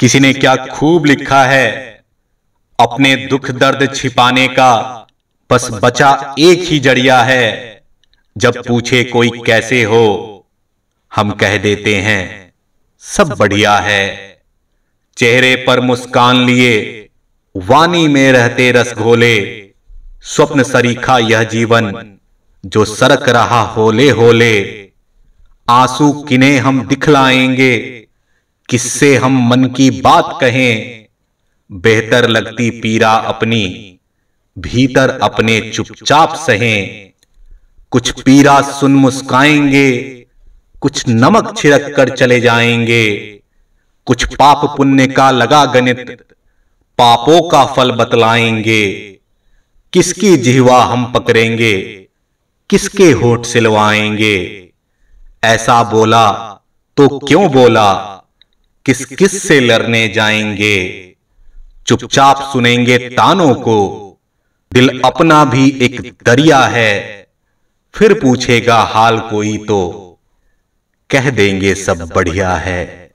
किसी ने क्या खूब लिखा है अपने दुख दर्द छिपाने का बस बचा एक ही जड़िया है जब पूछे कोई कैसे हो हम कह देते हैं सब बढ़िया है चेहरे पर मुस्कान लिए वाणी में रहते रस घोले स्वप्न सरीखा यह जीवन जो सरक रहा होले होले आंसू किने हम दिखलाएंगे किससे हम मन की बात कहें बेहतर लगती पीरा अपनी भीतर अपने चुपचाप सहें कुछ पीरा सुन मुस्काएंगे कुछ नमक छिड़क कर चले जाएंगे कुछ पाप पुण्य का लगा गणित पापों का फल बतलाएंगे किसकी जिहवा हम पकड़ेंगे किसके होठ सिलवाएंगे ऐसा बोला तो क्यों बोला किस किस से लड़ने जाएंगे चुपचाप सुनेंगे तानों को दिल अपना भी एक दरिया है फिर पूछेगा हाल कोई तो कह देंगे सब बढ़िया है